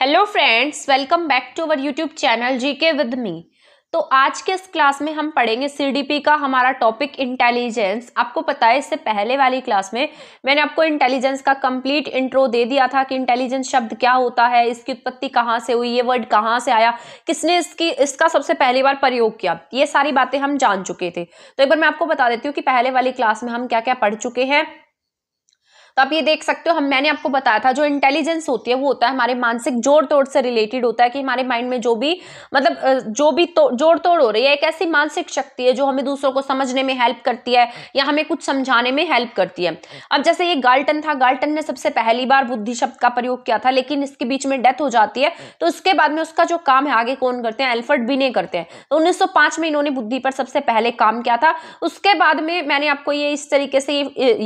Hello friends welcome back to our YouTube channel G K with मी तो आज के इस क्लास में हम पढ़ेंगे सीडीपी का हमारा टॉपिक इंटेलिजेंस आपको पता है इससे पहले वाली क्लास में मैंने आपको इंटेलिजेंस का कंप्लीट इंट्रो दे दिया था कि इंटेलिजेंस शब्द क्या होता है इसकी उत्पत्ति कहाँ से हुई ये वर्ड कहाँ से आया किसने इसकी इसका सबसे पहली बार प्रयोग किया ये सारी बातें हम जान चुके थे तो एक बार मैं आपको बता देती हूँ कि पहले वाली क्लास में हम क्या क्या पढ़ चुके हैं तो आप ये देख सकते हो हम मैंने आपको बताया था जो इंटेलिजेंस होती है वो होता है हमारे मानसिक जोड़ तोड़ से रिलेटेड होता है कि हमारे माइंड में जो भी मतलब जो भी तो, जोड़ तोड़ हो रही है एक ऐसी मानसिक शक्ति है जो हमें दूसरों को समझने में हेल्प करती है या हमें कुछ समझाने में हेल्प करती है अब जैसे ये गार्टन था गार्टन ने सबसे पहली बार बुद्धि शब्द का प्रयोग किया था लेकिन इसके बीच में डेथ हो जाती है तो उसके बाद में उसका जो काम है आगे कौन करते हैं भी नहीं करते हैं तो उन्नीस में इन्होंने बुद्धि पर सबसे पहले काम किया था उसके बाद में मैंने आपको ये इस तरीके से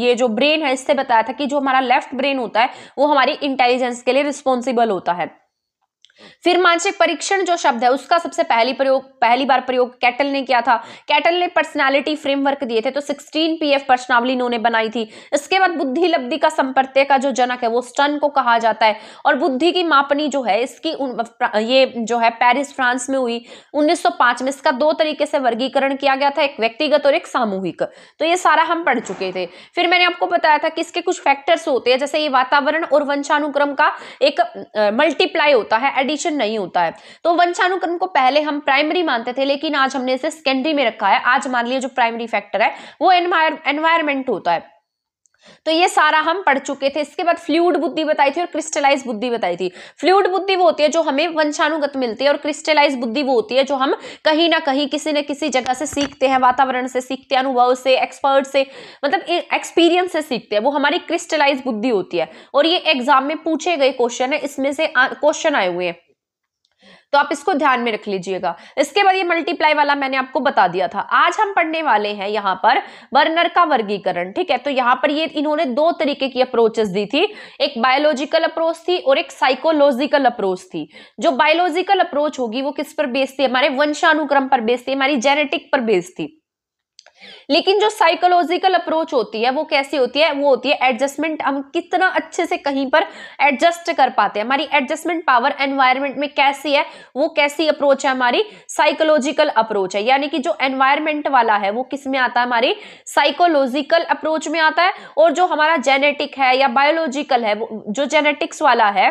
ये जो ब्रेन है इससे बताया था कि जो हमारा लेफ्ट ब्रेन होता है वो हमारी इंटेलिजेंस के लिए रिस्पॉन्सिबल होता है फिर मानसिक परीक्षण जो शब्द है उसका सबसे पहली प्रयोग पहली बार प्रयोग कैटल ने किया था कैटल ने पर्सनालिटी फ्रेमवर्क दिए थे तो 16 पीएफ पर्सनावली इन्होंने बनाई थी इसके बाद बुद्धि लब्धि का संपर्त्य का जो जनक है वो स्टन को कहा जाता है और बुद्धि की मापनी जो है इसकी ये जो है पेरिस फ्रांस में हुई उन्नीस में इसका दो तरीके से वर्गीकरण किया गया था एक व्यक्तिगत और एक सामूहिक तो ये सारा हम पढ़ चुके थे फिर मैंने आपको बताया था कि इसके कुछ फैक्टर्स होते हैं जैसे ये वातावरण और वंशानुक्रम का एक मल्टीप्लाई होता है एडिशन नहीं होता है तो वंशानुक्रम को पहले हम प्राइमरी मानते थे लेकिन आज हमने इसे सेकेंडरी में रखा है आज मान लिया जो प्राइमरी फैक्टर है वो एनवायरमेंट होता है तो ये सारा हम पढ़ चुके थे इसके बाद फ्लूड बुद्धि बताई थी और क्रिस्टलाइज बुद्धि बताई थी फ्लूड बुद्धि वो होती है जो हमें वंशानुगत मिलती है और क्रिस्टलाइज बुद्धि वो होती है जो हम कहीं ना कहीं किसी न किसी जगह से सीखते हैं वातावरण से सीखते हैं अनुभव से एक्सपर्ट से मतलब एक्सपीरियंस से सीखते हैं वो हमारी क्रिस्टलाइज बुद्धि होती है और ये एग्जाम में पूछे गए क्वेश्चन है इसमें से क्वेश्चन आए हुए हैं तो आप इसको ध्यान में रख लीजिएगा इसके बाद ये मल्टीप्लाई वाला मैंने आपको बता दिया था आज हम पढ़ने वाले हैं यहाँ पर बर्नर का वर्गीकरण ठीक है तो यहाँ पर ये इन्होंने दो तरीके की अप्रोचेस दी थी एक बायोलॉजिकल अप्रोच थी और एक साइकोलॉजिकल अप्रोच थी जो बायोलॉजिकल अप्रोच होगी वो किस पर बेस्ड थी हमारे वंशानुक्रम पर बेस्ड थी हमारी जेनेटिक पर बेस्ड थी लेकिन जो साइकोलॉजिकल अप्रोच होती है वो कैसी होती है वो होती है एडजस्टमेंट हम कितना अच्छे से कहीं पर एडजस्ट कर पाते हैं हमारी एडजस्टमेंट पावर एनवायरमेंट में कैसी है वो कैसी अप्रोच है हमारी साइकोलॉजिकल अप्रोच है यानी कि जो एनवायरमेंट वाला है वो किस में आता है हमारी साइकोलॉजिकल अप्रोच में आता है और जो हमारा जेनेटिक है या बायोलॉजिकल है वो जो जेनेटिक्स वाला है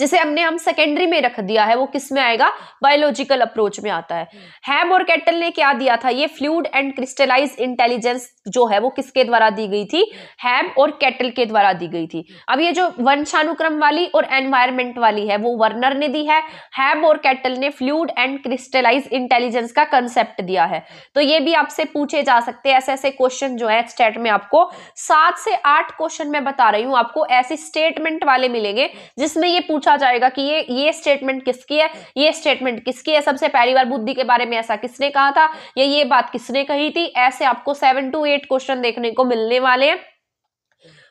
जिसे हमने हम सेकेंडरी में रख दिया है वो किस में आएगा बायोलॉजिकल अप्रोच में आता है हैम हम्म। और कैटल ने क्या दिया था ये फ्लूड एंड क्रिस्टलाइज इंटेलिजेंस जो है वो किसके द्वारा दी गई थी हैम हम्म। और कैटल के द्वारा दी गई थी हम्म। अब ये जो वंशानुक्रम वाली और एनवायरमेंट वाली है वो वर्नर ने दी है हैम और कैटल ने फ्लूड एंड क्रिस्टलाइज इंटेलिजेंस का कंसेप्ट दिया है तो ये भी आपसे पूछे जा सकते हैं ऐसे ऐसे क्वेश्चन जो है स्टेट में आपको सात से आठ क्वेश्चन मैं बता रही हूं आपको ऐसे स्टेटमेंट वाले मिलेंगे जिसमें ये पूछ पूछा जाएगा कि ये ये स्टेटमेंट किसकी है ये स्टेटमेंट किसकी है सबसे पहली बार बुद्धि के बारे में ऐसा किसने कहा था या ये बात किसने कही थी ऐसे आपको सेवन टू एट क्वेश्चन देखने को मिलने वाले हैं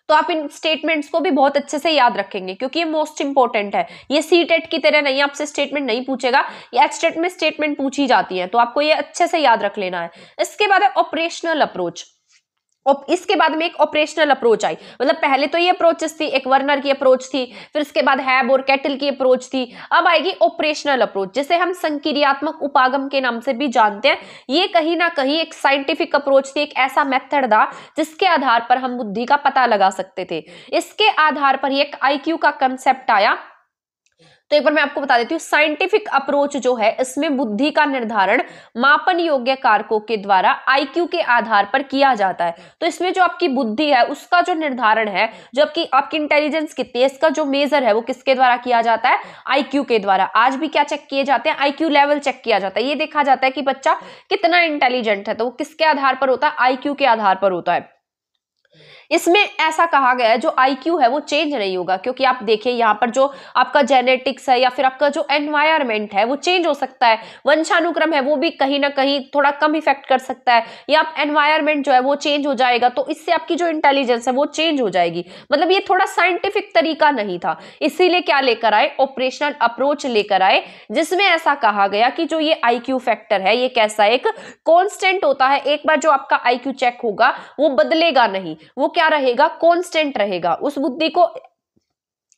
तो आप इन स्टेटमेंट्स को भी बहुत अच्छे से याद रखेंगे क्योंकि ये मोस्ट इंपॉर्टेंट है ये सी टेट की तरह नहीं आपसे स्टेटमेंट नहीं पूछेगा ये एच टेट में स्टेटमेंट पूछी जाती है तो आपको ये अच्छे से याद रख लेना है इसके बाद है ऑपरेशनल अप्रोच इसके बाद में एक ऑपरेशनल अप्रोच आई मतलब पहले तो ये अप्रोचेस थी एक वर्नर की अप्रोच थी फिर इसके बाद हैब और कैटल की अप्रोच थी अब आएगी ऑपरेशनल अप्रोच जिसे हम संक्रियात्मक उपागम के नाम से भी जानते हैं ये कहीं ना कहीं एक साइंटिफिक अप्रोच थी एक ऐसा मेथड था जिसके आधार पर हम बुद्धि का पता लगा सकते थे इसके आधार पर एक आई का कंसेप्ट आया तो एक बार मैं आपको बता देती हूँ साइंटिफिक अप्रोच जो है इसमें बुद्धि का निर्धारण मापन योग्य कारकों के द्वारा आईक्यू के आधार पर किया जाता है तो इसमें जो आपकी बुद्धि है उसका जो निर्धारण है जो आपकी आपकी इंटेलिजेंस कितनी है इसका जो मेजर है वो किसके द्वारा किया जाता है आई के द्वारा आज भी क्या चेक किए जाते हैं आई लेवल चेक किया जाता है ये देखा जाता है कि बच्चा कितना इंटेलिजेंट है तो वो किसके आधार पर होता है आई के आधार पर होता है इसमें ऐसा कहा गया है जो आईक्यू है वो चेंज नहीं होगा क्योंकि आप देखिए यहाँ पर जो आपका जेनेटिक्स है या फिर आपका जो एनवायरमेंट है वो चेंज हो सकता है वंशानुक्रम है वो भी कहीं ना कहीं थोड़ा कम इफेक्ट कर सकता है या आप एनवायरमेंट जो है वो चेंज हो जाएगा तो इससे आपकी जो इंटेलिजेंस है वो चेंज हो जाएगी मतलब ये थोड़ा साइंटिफिक तरीका नहीं था इसीलिए क्या लेकर आए ऑपरेशनल अप्रोच लेकर आए जिसमें ऐसा कहा गया कि जो ये आई फैक्टर है ये कैसा एक कॉन्स्टेंट होता है एक बार जो आपका आई चेक होगा वो बदलेगा नहीं वो क्या रहेगा कॉन्स्टेंट रहेगा उस बुद्धि को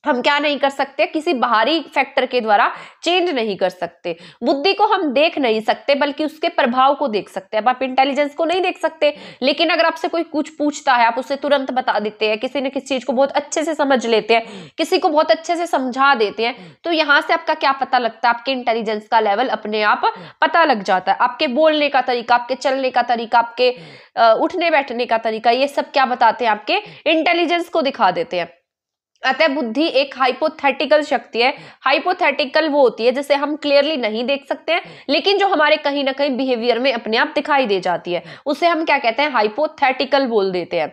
हम क्या नहीं कर सकते किसी बाहरी फैक्टर के द्वारा चेंज नहीं कर सकते बुद्धि को हम देख नहीं सकते बल्कि उसके प्रभाव को देख सकते हैं अब आप इंटेलिजेंस को नहीं देख सकते लेकिन अगर आपसे कोई कुछ पूछता है आप उसे तुरंत बता देते हैं किसी ने किसी चीज को बहुत अच्छे से समझ लेते हैं किसी को बहुत अच्छे से समझा देते हैं तो यहाँ से आपका क्या पता लगता है आपके इंटेलिजेंस का लेवल अपने आप पता लग जाता है आपके बोलने का तरीका आपके चलने का तरीका आपके उठने बैठने का तरीका ये सब क्या बताते हैं आपके इंटेलिजेंस को दिखा देते हैं अतः बुद्धि एक हाइपोथेटिकल शक्ति है हाइपोथेटिकल वो होती है जिसे हम क्लियरली नहीं देख सकते हैं लेकिन जो हमारे कहीं ना कहीं बिहेवियर में अपने आप दिखाई दे जाती है उसे हम क्या कहते हैं हाइपोथेटिकल बोल देते हैं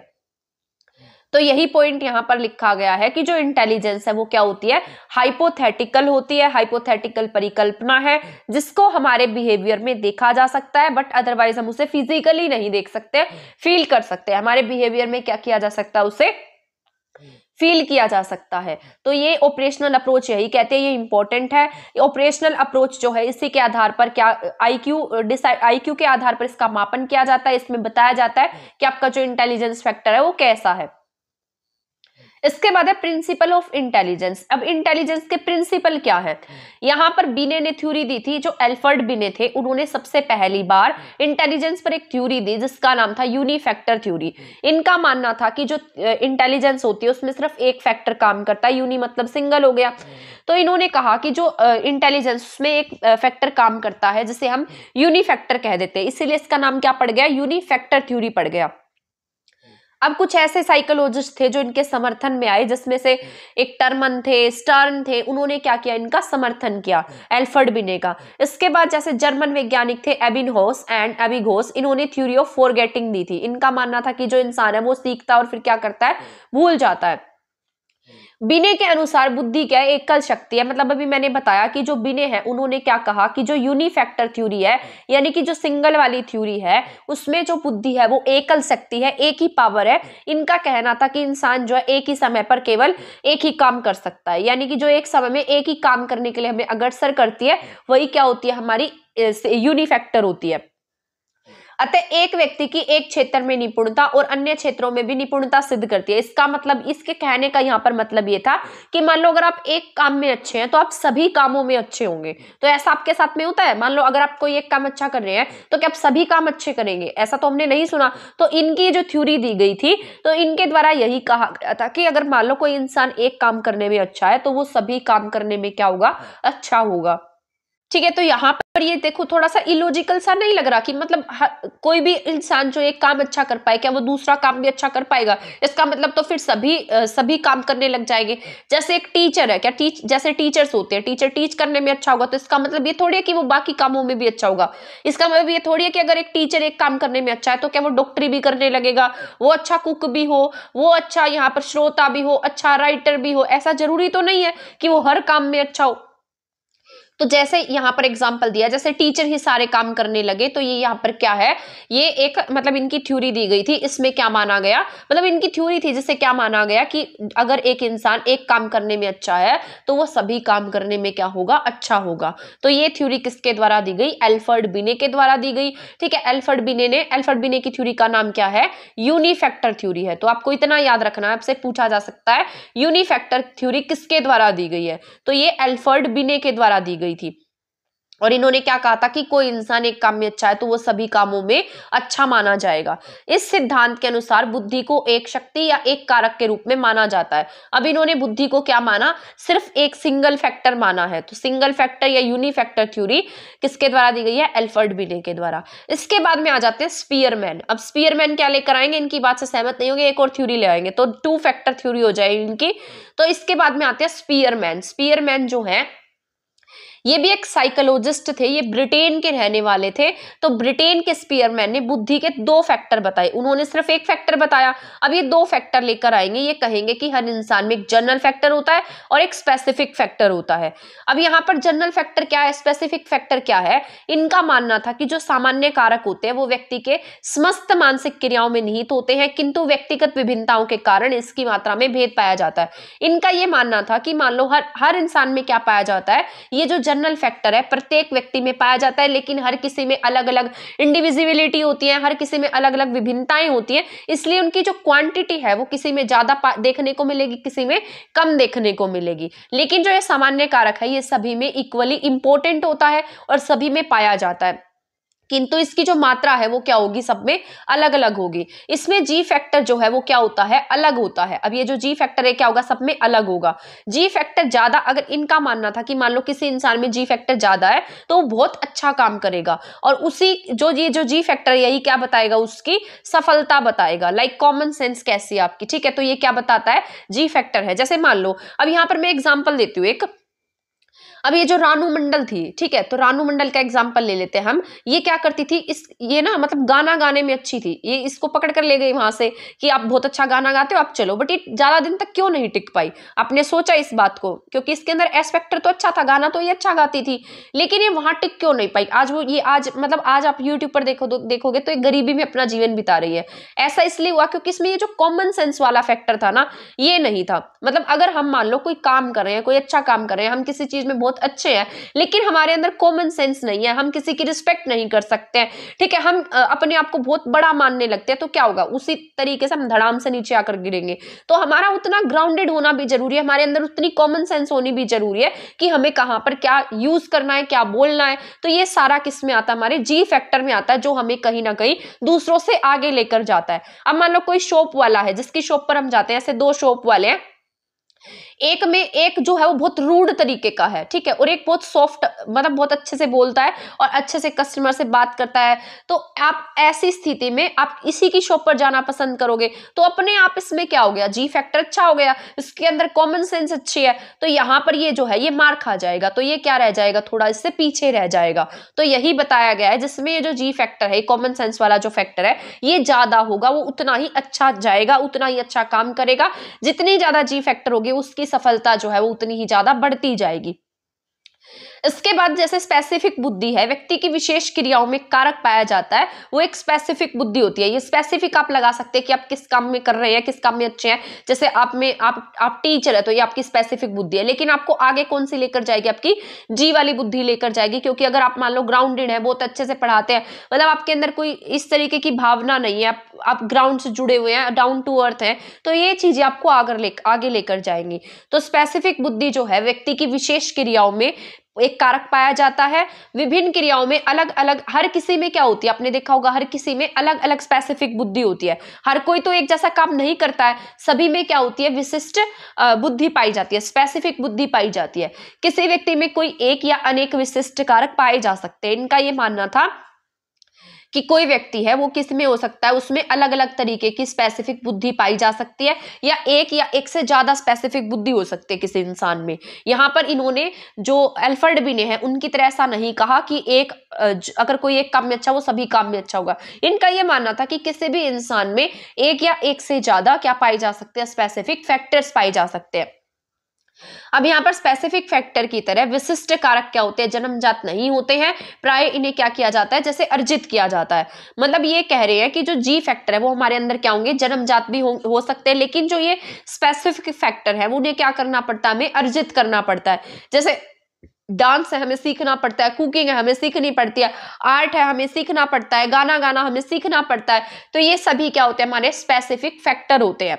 तो यही पॉइंट यहाँ पर लिखा गया है कि जो इंटेलिजेंस है वो क्या होती है हाइपोथेटिकल होती है हाइपोथेटिकल परिकल्पना है जिसको हमारे बिहेवियर में देखा जा सकता है बट अदरवाइज हम उसे फिजिकली नहीं देख सकते फील कर सकते हैं हमारे बिहेवियर में क्या किया जा सकता है उसे फील किया जा सकता है तो ये ऑपरेशनल अप्रोच यही कहते हैं ये इंपॉर्टेंट है ऑपरेशनल अप्रोच जो है इसी के आधार पर क्या आईक्यू डिसाइड आईक्यू के आधार पर इसका मापन किया जाता है इसमें बताया जाता है कि आपका जो इंटेलिजेंस फैक्टर है वो कैसा है इसके बाद है प्रिंसिपल ऑफ इंटेलिजेंस अब इंटेलिजेंस के प्रिंसिपल क्या है यहाँ पर बिने ने थ्योरी दी थी जो एल्फर्ड बिने थे उन्होंने सबसे पहली बार इंटेलिजेंस पर एक थ्योरी दी जिसका नाम था यूनिफैक्टर थ्योरी इनका मानना था कि जो इंटेलिजेंस होती है उसमें सिर्फ एक फैक्टर काम करता है यूनि मतलब सिंगल हो गया तो इन्होंने कहा कि जो इंटेलिजेंस में एक फैक्टर काम करता है जिसे हम यूनिफैक्टर कह देते हैं इसीलिए इसका नाम क्या पड़ गया यूनिफैक्टर थ्योरी पड़ गया अब कुछ ऐसे साइकोलॉजिस्ट थे जो इनके समर्थन में आए जिसमें से एक टर्मन थे स्टर्न थे उन्होंने क्या किया इनका समर्थन किया एल्फर्ड बिने का इसके बाद जैसे जर्मन वैज्ञानिक थे एबिन होस एंड एबी इन्होंने थ्योरी ऑफ फॉरगेटिंग दी थी इनका मानना था कि जो इंसान है वो सीखता और फिर क्या करता है भूल जाता है बिने के अनुसार बुद्धि क्या है एकल शक्ति है मतलब अभी मैंने बताया कि जो बिने हैं उन्होंने क्या कहा कि जो यूनिफैक्टर थ्योरी है यानी कि जो सिंगल वाली थ्योरी है उसमें जो बुद्धि है वो एकल शक्ति है एक ही पावर है इनका कहना था कि इंसान जो है एक ही समय पर केवल एक ही काम कर सकता है यानी कि जो एक समय में एक ही काम करने के लिए हमें अग्रसर करती है वही क्या होती है हमारी यूनिफैक्टर होती है अतः एक व्यक्ति की एक क्षेत्र में निपुणता और अन्य क्षेत्रों में भी निपुणता सिद्ध करती है इसका मतलब इसके कहने का यहाँ पर मतलब ये था कि मान लो अगर आप एक काम में अच्छे हैं तो आप सभी कामों में अच्छे होंगे तो ऐसा आपके साथ में होता है मान लो अगर आप कोई एक काम अच्छा कर रहे हैं तो क्या आप सभी काम अच्छे करेंगे ऐसा तो हमने नहीं सुना तो इनकी जो थ्यूरी दी गई थी तो इनके द्वारा यही कहा गया था कि अगर मान लो कोई इंसान एक काम करने में अच्छा है तो वो सभी काम करने में क्या होगा अच्छा होगा ठीक है तो यहाँ पर ये देखो थोड़ा सा इलॉजिकल सा नहीं लग रहा कि मतलब कोई भी इंसान जो एक काम अच्छा कर पाए क्या वो दूसरा काम भी अच्छा कर पाएगा इसका मतलब तो फिर सभी सभी काम करने लग जाएंगे जैसे एक टीचर है क्या टीच जैसे टीचर्स होते हैं टीचर टीच करने में अच्छा होगा तो इसका मतलब ये थोड़ी है कि वो बाकी कामों में भी अच्छा होगा इसका मतलब ये थोड़ी है कि अगर एक टीचर एक काम करने में अच्छा है तो क्या वो डॉक्टरी भी करने लगेगा वो अच्छा कुक भी हो वो अच्छा यहाँ पर श्रोता भी हो अच्छा राइटर भी हो ऐसा जरूरी तो नहीं है कि वो हर काम में अच्छा हो तो जैसे यहाँ पर एग्जाम्पल दिया जैसे टीचर ही सारे काम करने लगे तो ये यहाँ पर क्या है ये एक मतलब इनकी थ्योरी दी गई थी इसमें क्या माना गया मतलब इनकी थ्योरी थी जिससे क्या माना गया कि अगर एक इंसान एक काम करने में अच्छा है तो वो सभी काम करने में क्या होगा अच्छा होगा तो ये थ्यूरी किसके द्वारा दी गई एल्फर्ड बिने के द्वारा दी गई ठीक है एल्फर्ड बिने ने एल्फर्ड बिने की थ्यूरी का नाम क्या है यूनिफैक्टर थ्यूरी है तो आपको इतना याद रखना है आपसे पूछा जा सकता है यूनिफैक्टर थ्यूरी किसके द्वारा दी गई है तो ये एल्फर्ड बिने के द्वारा दी गई गई थी और इन्होंने क्या कहा था कि कोई इंसान एक काम में अच्छा है तो वो सभी कामों में अच्छा माना जाएगा इस सिद्धांत के अनुसार बुद्धि को एक शक्ति या एक कारक के रूप में माना जाता है अब इन्होंने बुद्धि को क्या माना सिर्फ एक सिंगल फैक्टर माना है तो सिंगल फैक्टर या यूनिफैक्टर थ्योरी किसके द्वारा दी गई है एल्फर्ड बिने के द्वारा इसके बाद में आ जाते हैं स्पीयरमैन अब स्पीयरमैन क्या लेकर आएंगे इनकी बात से सहमत नहीं होंगे एक और थ्यूरी ले आएंगे तो टू फैक्टर थ्यूरी हो जाएगी इनकी तो इसके बाद में आते हैं स्पीयरमैन स्पीयरमैन जो है ये भी एक साइकोलॉजिस्ट थे ये ब्रिटेन के रहने वाले थे तो ब्रिटेन के स्पीयरमैन ने बुद्धि के दो फैक्टर बताए उन्होंने सिर्फ एक फैक्टर बताया अब ये दो फैक्टर लेकर आएंगे ये कहेंगे कि हर इंसान में एक जनरल फैक्टर होता है और एक स्पेसिफिक फैक्टर होता है अब यहाँ पर जनरल फैक्टर क्या है स्पेसिफिक फैक्टर क्या है इनका मानना था कि जो सामान्य कारक होते हैं वो व्यक्ति के समस्त मानसिक क्रियाओं में निहित होते हैं किंतु व्यक्तिगत विभिन्नताओं के कारण इसकी मात्रा में भेद पाया जाता है इनका ये मानना था कि मान लो हर हर इंसान में क्या पाया जाता है ये जो जनरल फैक्टर है प्रत्येक व्यक्ति में पाया जाता है लेकिन हर किसी में अलग अलग इंडिविजिबिलिटी होती है हर किसी में अलग अलग विभिन्नताएं होती हैं इसलिए उनकी जो क्वांटिटी है वो किसी में ज्यादा देखने को मिलेगी किसी में कम देखने को मिलेगी लेकिन जो ये सामान्य कारक है ये सभी में इक्वली इंपॉर्टेंट होता है और सभी में पाया जाता है किंतु इसकी जो मात्रा है वो क्या होगी सब में अलग अलग होगी इसमें जी फैक्टर जो है वो क्या होता है अलग होता है अब ये जो जी फैक्टर है क्या होगा सब में अलग होगा जी फैक्टर ज्यादा अगर इनका मानना था कि मान लो किसी इंसान में जी फैक्टर ज्यादा है तो वो बहुत अच्छा काम करेगा और उसी जो ये जो जी फैक्टर यही क्या बताएगा उसकी सफलता बताएगा लाइक कॉमन सेंस कैसी आपकी ठीक है तो ये क्या बताता है जी फैक्टर है जैसे मान लो अब यहां पर मैं एग्जाम्पल देती हूँ एक अब ये जो रानू मंडल थी ठीक है तो रानू मंडल का एग्जाम्पल ले लेते हैं हम ये क्या करती थी इस ये ना मतलब गाना गाने में अच्छी थी ये इसको पकड़ कर ले गई वहां से कि आप बहुत अच्छा गाना गाते हो आप चलो बट ये ज़्यादा दिन तक क्यों नहीं टिक पाई आपने सोचा इस बात को क्योंकि इसके अंदर एस्पेक्टर तो अच्छा था गाना तो ये अच्छा गाती थी लेकिन ये वहां टिक क्यों नहीं पाई आज वो ये आज मतलब आज आप यूट्यूब पर देखो देखोगे तो ये गरीबी में अपना जीवन बिता रही है ऐसा इसलिए हुआ क्योंकि इसमें ये जो कॉमन सेंस वाला फैक्टर था ना ये नहीं था मतलब अगर हम मान लो कोई काम कर रहे हैं कोई अच्छा काम कर रहे हैं हम किसी चीज़ में बहुत बहुत अच्छे हैं लेकिन हमारे अंदर कॉमन सेंस नहीं है हम किसी की रिस्पेक्ट नहीं कर सकते हैं ठीक है हम अपने आप को बहुत बड़ा मानने लगते हैं तो क्या होगा उसी तरीके से हम धड़ाम से नीचे आकर गिरेंगे तो हमारा उतना ग्राउंडेड होना भी जरूरी है हमारे अंदर उतनी कॉमन सेंस होनी भी जरूरी है कि हमें कहाँ पर क्या यूज करना है क्या बोलना है तो ये सारा किस में आता है हमारे जी फैक्टर में आता है जो हमें कहीं ना कहीं दूसरों से आगे लेकर जाता है अब मान लो कोई शॉप वाला है जिसकी शॉप पर हम जाते हैं ऐसे दो शॉप वाले हैं एक में एक जो है वो बहुत रूड तरीके का है ठीक है और एक बहुत सॉफ्ट मतलब बहुत अच्छे से बोलता है और अच्छे से कस्टमर से बात करता है तो आप ऐसी स्थिति में आप इसी की शॉप पर जाना पसंद करोगे तो अपने आप इसमें क्या हो गया जी फैक्टर अच्छा हो गया इसके अंदर कॉमन सेंस अच्छी है तो यहाँ पर ये जो है ये मार खा जाएगा तो ये क्या रह जाएगा थोड़ा इससे पीछे रह जाएगा तो यही बताया गया है जिसमें ये जो जी फैक्टर है कॉमन सेंस वाला जो फैक्टर है ये ज़्यादा होगा वो उतना ही अच्छा जाएगा उतना ही अच्छा काम करेगा जितनी ज़्यादा जी फैक्टर होगी उसकी सफलता जो है वो उतनी ही ज्यादा बढ़ती जाएगी इसके बाद जैसे स्पेसिफिक बुद्धि है व्यक्ति की विशेष क्रियाओं में कारक पाया जाता है वो एक स्पेसिफिक बुद्धि होती है ये स्पेसिफिक आप लगा सकते हैं कि आप किस काम में कर रहे हैं किस काम में अच्छे हैं जैसे आप में आप आप टीचर है तो ये आपकी स्पेसिफिक बुद्धि है लेकिन आपको आगे कौन सी लेकर जाएगी आपकी जी वाली बुद्धि लेकर जाएगी क्योंकि अगर आप मान लो ग्राउंडेड है बहुत अच्छे से पढ़ाते हैं मतलब आपके अंदर कोई इस तरीके की भावना नहीं है आप ग्राउंड से जुड़े हुए हैं डाउन टू अर्थ है तो ये चीज़ें आपको ले आगे लेकर जाएंगी तो स्पेसिफिक बुद्धि जो है व्यक्ति की विशेष क्रियाओं में एक कारक पाया जाता है विभिन्न क्रियाओं में अलग अलग हर किसी में क्या होती है आपने देखा होगा हर किसी में अलग अलग स्पेसिफिक बुद्धि होती है हर कोई तो एक जैसा काम नहीं करता है सभी में क्या होती है विशिष्ट बुद्धि पाई जाती है स्पेसिफिक बुद्धि पाई जाती है किसी व्यक्ति में कोई एक या अनेक विशिष्ट कारक पाए जा सकते हैं इनका ये मानना था कि कोई व्यक्ति है वो किस में हो सकता है उसमें अलग अलग तरीके की स्पेसिफिक बुद्धि पाई जा सकती है या एक या एक से ज़्यादा स्पेसिफिक बुद्धि हो सकती है किसी इंसान में यहाँ पर इन्होंने जो एल्फर्ड भी ने है उनकी तरह ऐसा नहीं कहा कि एक अगर कोई एक काम में अच्छा वो सभी काम में अच्छा होगा इनका ये मानना था कि किसी भी इंसान में एक या एक से ज़्यादा क्या पाई जा सकते हैं स्पेसिफिक फैक्टर्स पाए जा सकते हैं अब यहाँ पर स्पेसिफिक फैक्टर की तरह विशिष्ट कारक क्या होते हैं जन्मजात नहीं होते हैं प्राय इन्हें क्या किया जाता है जैसे अर्जित किया जाता है मतलब ये कह रहे हैं कि जो जी फैक्टर है वो हमारे अंदर क्या होंगे जन्मजात भी हो, हो सकते हैं लेकिन जो ये स्पेसिफिक फैक्टर है वो उन्हें क्या करना पड़ता है हमें अर्जित करना पड़ता है जैसे डांस है हमें सीखना पड़ता है कुकिंग है हमें सीखनी पड़ती है आर्ट है हमें सीखना पड़ता है गाना गाना हमें सीखना पड़ता है तो ये सभी क्या होते हैं हमारे स्पेसिफिक फैक्टर होते हैं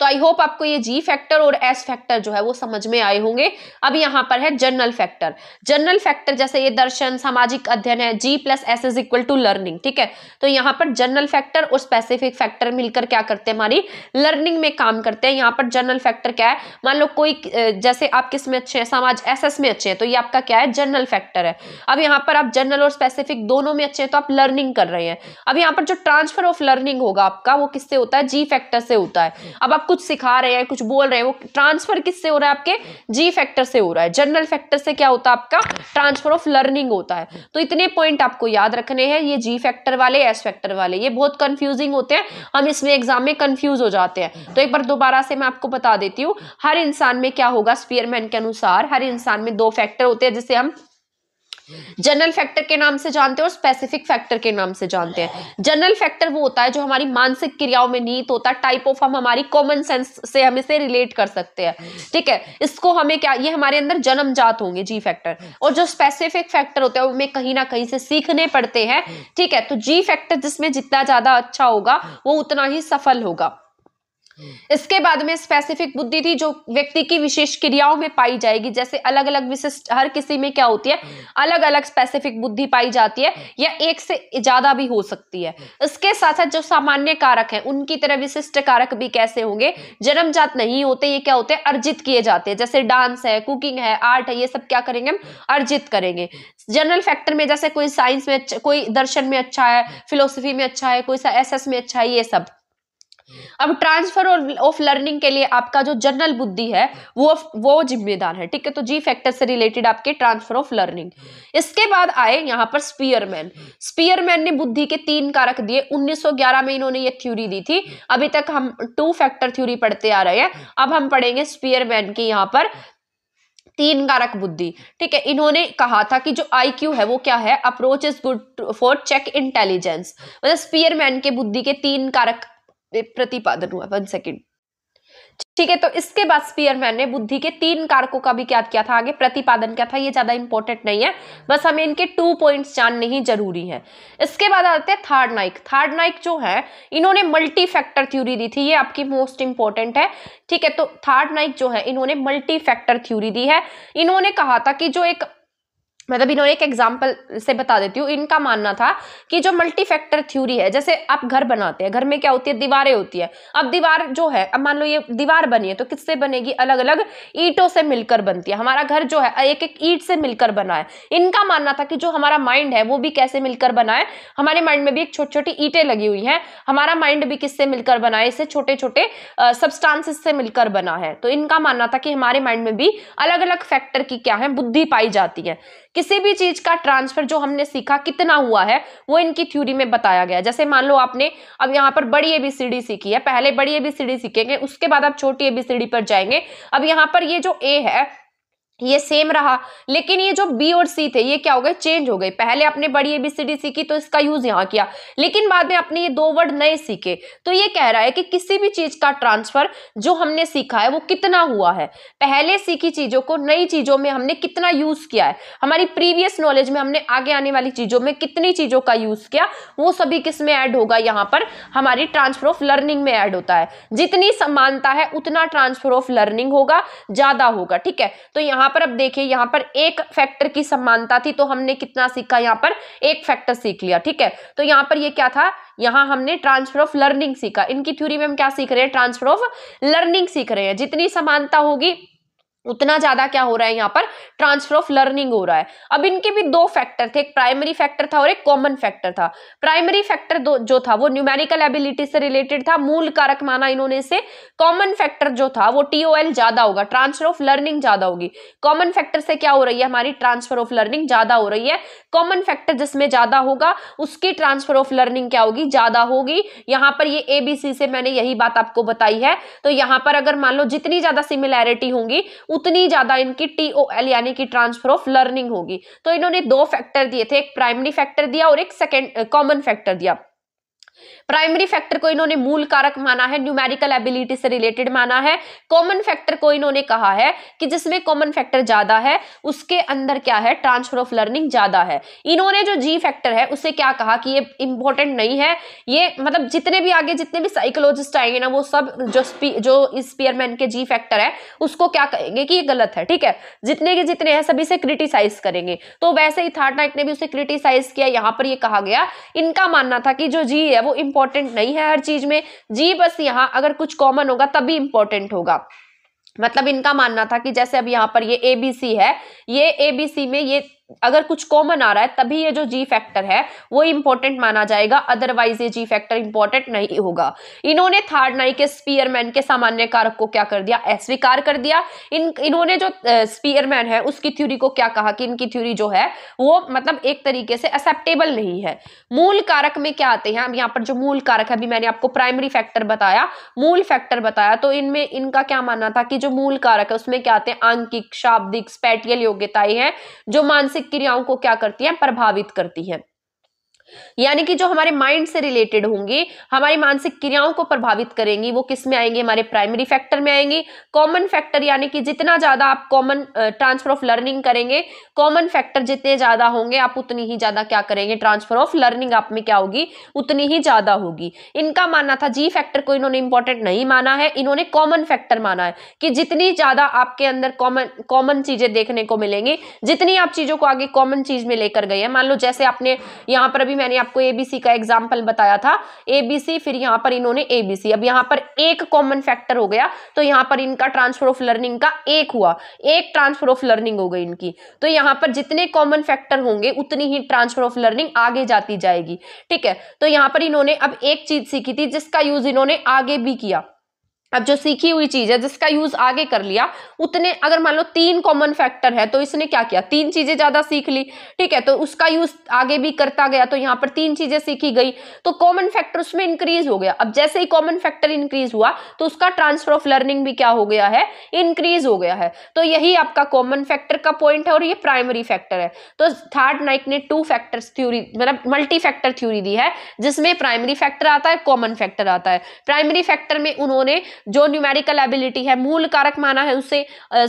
तो आई होप आपको ये जी फैक्टर और एस फैक्टर जो है वो समझ में आए होंगे अब यहाँ पर है जनरल फैक्टर जनरल फैक्टर जैसे ये दर्शन सामाजिक अध्ययन है G plus S is equal to learning ठीक है तो यहाँ पर जनरल फैक्टर और स्पेसिफिक फैक्टर मिलकर क्या करते हैं हमारी लर्निंग में काम करते हैं यहाँ पर जनरल फैक्टर क्या है मान लो कोई जैसे आप किस में अच्छे हैं समाज एस में अच्छे हैं तो ये आपका क्या है जनरल फैक्टर है अब यहाँ पर आप जनरल और स्पेसिफिक दोनों में अच्छे हैं तो आप लर्निंग कर रहे हैं अब यहाँ पर जो ट्रांसफर ऑफ लर्निंग होगा आपका वो किससे होता है जी फैक्टर से होता है अब आप कुछ सिखा रहे हैं कुछ बोल रहे हैं वो ट्रांसफर किससे हो रहा है आपके जी फैक्टर से हो रहा है जनरल फैक्टर से क्या होता है आपका ट्रांसफर ऑफ लर्निंग होता है तो इतने पॉइंट आपको याद रखने हैं ये जी फैक्टर वाले एस फैक्टर वाले ये बहुत कंफ्यूजिंग होते हैं हम इसमें एग्जाम में कंफ्यूज हो जाते हैं तो एक बार दोबारा से मैं आपको बता देती हूँ हर इंसान में क्या होगा स्पीयरमैन के अनुसार हर इंसान में दो फैक्टर होते हैं जिसे हम जनरल फैक्टर के नाम से जानते हैं और स्पेसिफिक फैक्टर के नाम से जानते हैं जनरल फैक्टर वो होता है जो हमारी मानसिक क्रियाओं में नीत होता है टाइप ऑफ हम हमारी कॉमन सेंस से हम इसे रिलेट कर सकते हैं ठीक है इसको हमें क्या ये हमारे अंदर जन्म जात होंगे जी फैक्टर और जो स्पेसिफिक फैक्टर होते हैं हमें कहीं ना कहीं से सीखने पड़ते हैं ठीक है तो जी फैक्टर जिसमें जितना ज्यादा अच्छा होगा वो उतना ही सफल होगा इसके बाद में स्पेसिफिक बुद्धि थी जो व्यक्ति की विशेष क्रियाओं में पाई जाएगी जैसे अलग अलग विशिष्ट हर किसी में क्या होती है अलग अलग स्पेसिफिक बुद्धि पाई जाती है या एक से ज्यादा भी हो सकती है इसके साथ साथ जो सामान्य कारक है उनकी तरह विशिष्ट कारक भी कैसे होंगे जन्मजात नहीं होते ये क्या होते हैं अर्जित किए जाते हैं जैसे डांस है कुकिंग है आर्ट है ये सब क्या करेंगे हम अर्जित करेंगे जनरल फैक्टर में जैसे कोई साइंस में कोई दर्शन में अच्छा है फिलोसफी में अच्छा है कोई एस में अच्छा है ये सब अब ट्रांसफर ऑफ लर्निंग के लिए आपका जो जनरल बुद्धि है वो वो जिम्मेदार है ठीक है तो जी फैक्टर से रिलेटेड आपके ट्रांसफर ऑफ लर्निंग इसके बाद आए यहाँ पर स्पीयरमैन स्पीयरमैन ने बुद्धि के तीन कारक दिए 1911 में इन्होंने ये थ्योरी दी थी अभी तक हम टू फैक्टर थ्योरी पढ़ते आ रहे हैं अब हम पढ़ेंगे स्पीयरमैन की यहाँ पर तीन कारक बुद्धि ठीक है इन्होंने कहा था कि जो आईक्यू है वो क्या है approach is good for check intelligence मतलब स्पीयरमैन के बुद्धि के तीन कारक प्रतिपादन हुआ वन सेकेंड ठीक है तो इसके बाद मैन ने बुद्धि के तीन कारकों का भी क्या किया था आगे प्रतिपादन क्या था ये ज्यादा इंपॉर्टेंट नहीं है बस हमें इनके टू पॉइंट्स जानने ही जरूरी है इसके बाद आते हैं थर्ड नाइक थर्ड नाइक जो है इन्होंने मल्टी फैक्टर थ्योरी दी थी ये आपकी मोस्ट इंपॉर्टेंट है ठीक है तो थर्ड नाइक जो है इन्होंने मल्टी फैक्टर थ्योरी दी है इन्होंने कहा था कि जो एक मतलब इन्होंने एक एग्जाम्पल से बता देती हूँ इनका मानना था कि जो मल्टी फैक्टर थ्योरी है जैसे आप घर बनाते हैं घर में क्या होती है दीवारें होती है अब दीवार जो है अब मान लो ये दीवार बनी है तो किससे बनेगी अलग अलग ईंटों से मिलकर बनती है हमारा घर जो है एक एक ईट से मिलकर बना है इनका मानना था कि जो हमारा माइंड है वो भी कैसे मिलकर बनाए हमारे माइंड में भी एक छोटी छोटी ईटें लगी हुई हैं हमारा माइंड भी किससे मिलकर बना है इसे छोटे छोटे सब्सटांसिस से मिलकर बना है तो इनका मानना था कि हमारे माइंड में भी अलग अलग फैक्टर की क्या है बुद्धि पाई जाती है किसी भी चीज का ट्रांसफर जो हमने सीखा कितना हुआ है वो इनकी थ्योरी में बताया गया जैसे मान लो आपने अब यहाँ पर बड़ी एबीसीडी सीखी है पहले बड़ी एबीसीडी सीखेंगे उसके बाद आप छोटी एबीसीडी पर जाएंगे अब यहाँ पर ये जो ए है ये सेम रहा लेकिन ये जो बी और सी थे ये क्या हो गए चेंज हो गए पहले आपने बड़ी ए बी सी डी सीखी तो इसका यूज यहाँ किया लेकिन बाद में आपने ये दो वर्ड नए सीखे तो ये कह रहा है कि किसी भी चीज का ट्रांसफर जो हमने सीखा है वो कितना हुआ है पहले सीखी चीजों को नई चीजों में हमने कितना यूज किया है हमारी प्रीवियस नॉलेज में हमने आगे आने वाली चीजों में कितनी चीजों का यूज किया वो सभी किस में ऐड होगा यहाँ पर हमारी ट्रांसफर ऑफ लर्निंग में ऐड होता है जितनी समानता है उतना ट्रांसफर ऑफ लर्निंग होगा ज्यादा होगा ठीक है तो यहाँ यहाँ पर अब देखिए यहाँ पर एक फैक्टर की समानता थी तो हमने कितना सीखा यहाँ पर एक फैक्टर सीख लिया ठीक है तो यहाँ पर ये क्या था यहाँ हमने ट्रांसफर ऑफ लर्निंग सीखा इनकी थ्योरी में हम क्या सीख रहे हैं ट्रांसफर ऑफ लर्निंग सीख रहे हैं जितनी समानता होगी उतना ज्यादा क्या हो रहा है यहाँ पर ट्रांसफर ऑफ लर्निंग हो रहा है अब इनके भी दो फैक्टर थे एक प्राइमरी फैक्टर था और एक कॉमन फैक्टर था प्राइमरी फैक्टर जो था वो न्यूमेरिकल एबिलिटी से रिलेटेड था मूल कारक माना इन्होंने इसे कॉमन फैक्टर जो था वो टीओएल ज्यादा होगा ट्रांसफर ऑफ लर्निंग ज्यादा होगी कॉमन फैक्टर से क्या हो रही है हमारी ट्रांसफर ऑफ लर्निंग ज्यादा हो रही है कॉमन फैक्टर जिसमें ज्यादा होगा उसकी ट्रांसफर ऑफ लर्निंग क्या होगी ज्यादा होगी यहाँ पर ये एबीसी से मैंने यही बात आपको बताई है तो यहाँ पर अगर मान लो जितनी ज्यादा सिमिलैरिटी होंगी उतनी ज़्यादा इनकी टी ओ एल यानी कि ट्रांसफर ऑफ लर्निंग होगी तो इन्होंने दो फैक्टर दिए थे एक प्राइमरी फैक्टर दिया और एक सेकेंड कॉमन फैक्टर दिया प्राइमरी फैक्टर को इन्होंने मूल कारक माना है न्यूमेरिकल एबिलिटी से रिलेटेड माना है कॉमन फैक्टर को इन्होंने कहा है कि जिसमें कॉमन फैक्टर ज्यादा है उसके अंदर क्या है ट्रांसफर ऑफ लर्निंग ज्यादा है इन्होंने जो जी फैक्टर है उसे क्या कहा कि ये इंपॉर्टेंट नहीं है ये मतलब जितने भी आगे जितने भी साइकोलॉजिस्ट आएंगे ना वो सब जो जो स्पीयरमैन के जी फैक्टर है उसको क्या कहेंगे कि ये गलत है ठीक है जितने के जितने हैं सभी से क्रिटिसाइज करेंगे तो वैसे ही थाट नाइक ने भी उसे क्रिटिसाइज किया यहाँ पर यह कहा गया इनका मानना था कि जो जी है वो इंपॉर्टेंट नहीं है हर चीज में जी बस यहाँ अगर कुछ कॉमन होगा तभी इंपॉर्टेंट होगा मतलब इनका मानना था कि जैसे अब यहाँ पर ये ए बी सी है ये ए बी सी में ये अगर कुछ कॉमन आ रहा है तभी ये जो जी फैक्टर है वो इंपॉर्टेंट माना जाएगा अदरवाइज ये जी फैक्टर इंपॉर्टेंट नहीं होगा इन्होंने थर्ड नाई के स्पीयरमैन के सामान्य कारक को क्या कर दिया अस्वीकार कर दिया इन इन्होंने जो स्पीयरमैन है उसकी थ्योरी को क्या कहा कि इनकी थ्योरी जो है वो मतलब एक तरीके से एक्सेप्टेबल नहीं है मूल कारक में क्या आते हैं यहाँ पर जो मूल कारक है अभी मैंने आपको प्राइमरी फैक्टर बताया मूल फैक्टर बताया तो इनमें इनका क्या मानना था कि जो मूल कारक है उसमें क्या आते हैं आंकिक शाब्दिक स्पैटियल योग्यताएं हैं जो मानसिक मानसिक क्रियाओं को क्या करती है प्रभावित करती है यानी कि जो हमारे माइंड से रिलेटेड होंगी हमारी मानसिक क्रियाओं को प्रभावित करेंगी वो किस में आएंगे हमारे प्राइमरी फैक्टर में आएंगी कॉमन फैक्टर यानी कि जितना ज्यादा आप कॉमन ट्रांसफर ऑफ लर्निंग करेंगे कॉमन फैक्टर जितने ज्यादा होंगे आप उतनी ही ज्यादा क्या करेंगे ट्रांसफर ऑफ लर्निंग आप में क्या होगी उतनी ही ज्यादा होगी इनका मानना था जी फैक्टर को इन्होंने इंपॉर्टेंट नहीं माना है इन्होंने कॉमन फैक्टर माना है कि जितनी ज्यादा आपके अंदर कॉमन कॉमन चीजें देखने को मिलेंगी जितनी आप चीजों को आगे कॉमन चीज में लेकर गए हैं मान लो जैसे आपने यहाँ पर अभी मैंने आपको एबीसी का एग्जाम्पल बताया था एबीसी फिर यहां पर इन्होंने एबीसी अब यहां पर एक कॉमन फैक्टर हो गया तो यहां पर इनका ट्रांसफर ऑफ लर्निंग का एक हुआ एक ट्रांसफर ऑफ लर्निंग हो गई इनकी तो यहां पर जितने कॉमन फैक्टर होंगे उतनी ही ट्रांसफर ऑफ लर्निंग आगे जाती जाएगी ठीक है तो यहां पर इन्होंने अब एक चीज सीखी थी जिसका यूज इन्होंने आगे भी किया अब जो सीखी हुई चीज है जिसका यूज आगे कर लिया उतने अगर मान लो तीन कॉमन फैक्टर है तो इसने क्या किया तीन चीजें ज्यादा सीख ली ठीक है तो उसका यूज आगे भी करता गया तो यहाँ पर तीन चीजें सीखी गई तो कॉमन फैक्टर उसमें इंक्रीज हो गया अब जैसे ही कॉमन फैक्टर इंक्रीज हुआ तो उसका ट्रांसफर ऑफ लर्निंग भी क्या हो गया है इंक्रीज हो गया है तो यही आपका कॉमन फैक्टर का पॉइंट है और ये प्राइमरी फैक्टर है तो थर्ड नाइक ने टू फैक्टर थ्यूरी मतलब मल्टी फैक्टर थ्यूरी दी है जिसमें प्राइमरी फैक्टर आता है कॉमन फैक्टर आता है प्राइमरी फैक्टर में उन्होंने जो न्यूमेरिकल एबिलिटी है मूल कारक माना है उसे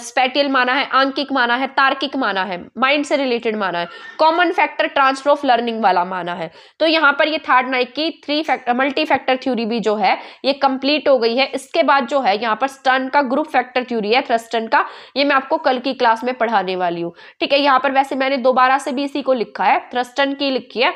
स्पेटियल माना है आंकिक माना है तार्किक माना है माइंड से रिलेटेड माना है common factor transfer of learning वाला माना है तो यहाँ पर ये थर्ड नाइक की three factor multi factor theory भी जो है ये कंप्लीट हो गई है इसके बाद जो है यहाँ पर स्टर्न का ग्रुप फैक्टर थ्योरी है थ्रस्टन का ये मैं आपको कल की क्लास में पढ़ाने वाली हूँ ठीक है यहाँ पर वैसे मैंने दोबारा से भी इसी को लिखा है थ्रस्टन की लिखी है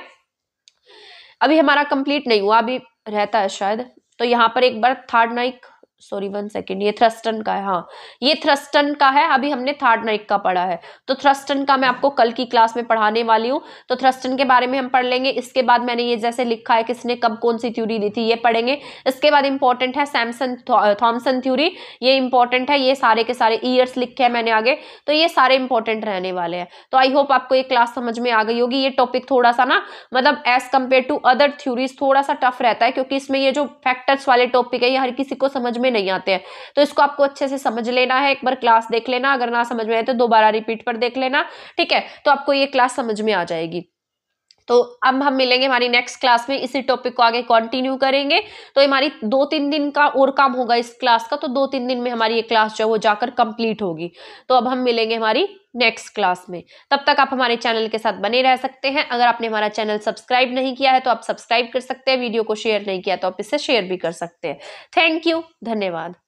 अभी हमारा कंप्लीट नहीं हुआ अभी रहता है शायद तो यहाँ पर एक बार Thorndike sorry one second ये थ्रस्टन का है हाँ ये थ्रस्टन का है अभी हमने थर्ड नाइक का पढ़ा है तो थ्रस्टन का मैं आपको कल की क्लास में पढ़ाने वाली हूँ तो थ्रस्टन के बारे में हम पढ़ लेंगे इसके बाद मैंने ये जैसे लिखा है किसने कब कौन सी थ्यूरी दी थी ये पढ़ेंगे इसके बाद इंपॉर्टेंट है सैमसन थॉमसन थ्यूरी ये इंपॉर्टेंट है ये सारे के सारे ईयर्स लिखे हैं मैंने आगे तो ये सारे इंपॉर्टेंट रहने वाले हैं तो आई होप आपको ये क्लास समझ में आ गई होगी ये टॉपिक थोड़ा सा ना मतलब as compare to other theories थोड़ा सा टफ रहता है क्योंकि इसमें ये जो फैक्टर्स वाले टॉपिक है ये हर किसी को समझ में नहीं आते हैं तो इसको आपको अच्छे से समझ लेना है एक बार क्लास देख लेना अगर ना समझ में आए तो दोबारा रिपीट पर देख लेना ठीक है तो आपको ये क्लास समझ में आ जाएगी तो अब हम मिलेंगे हमारी नेक्स्ट क्लास में इसी टॉपिक को आगे कंटिन्यू करेंगे तो हमारी दो तीन दिन का और काम होगा इस क्लास का तो दो तीन दिन में हमारी ये क्लास जो है वो जाकर कंप्लीट होगी तो अब हम मिलेंगे हमारी नेक्स्ट क्लास में तब तक आप हमारे चैनल के साथ बने रह सकते हैं अगर आपने हमारा चैनल सब्सक्राइब नहीं किया है तो आप सब्सक्राइब कर सकते हैं वीडियो को शेयर नहीं किया तो आप इसे शेयर भी कर सकते हैं थैंक यू धन्यवाद